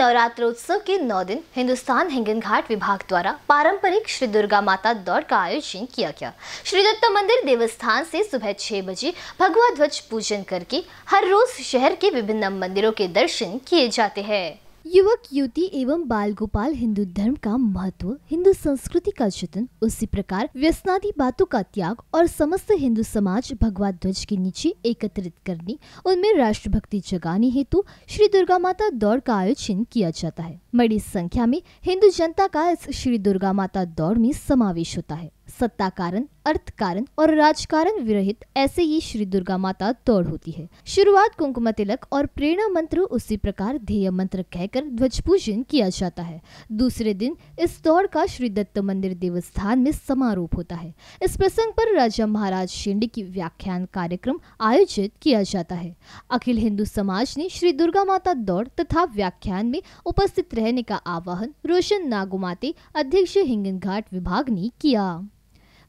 नवरात्रोत्सव के नौ दिन हिंदुस्तान हिंगन घाट विभाग द्वारा पारंपरिक श्री दुर्गा माता दौड़ का आयोजन किया गया श्री दत्त मंदिर देवस्थान से सुबह छह बजे भगवा ध्वज पूजन करके हर रोज शहर के विभिन्न मंदिरों के दर्शन किए जाते हैं युवक युवती एवं बाल गोपाल हिंदू धर्म का महत्व हिंदू संस्कृति का जतन उसी प्रकार व्यसनादी बातों का त्याग और समस्त हिंदू समाज भगवान ध्वज के नीचे एकत्रित करने उनमें राष्ट्रभक्ति जगाने हेतु श्री दुर्गा माता दौड़ का आयोजन किया जाता है बड़ी संख्या में हिंदू जनता का इस श्री दुर्गा माता दौड़ में समावेश होता है सत्ता कारण अर्थ कारण और राजकारण विरहित ऐसे ही श्री दुर्गा माता दौड़ होती है शुरुआत कुंकुम तिलक और प्रेरणा मंत्र उसी प्रकार ध्येय मंत्र कहकर ध्वज पूजन किया जाता है दूसरे दिन इस दौड़ का श्री दत्त मंदिर देवस्थान में समारोह होता है इस प्रसंग पर राजा महाराज शिंडे की व्याख्यान कार्यक्रम आयोजित किया जाता है अखिल हिंदू समाज ने श्री दुर्गा माता दौड़ तथा व्याख्यान में उपस्थित रहने का आह्वान रोशन नागुमाते अध्यक्ष हिंगन घाट विभाग ने किया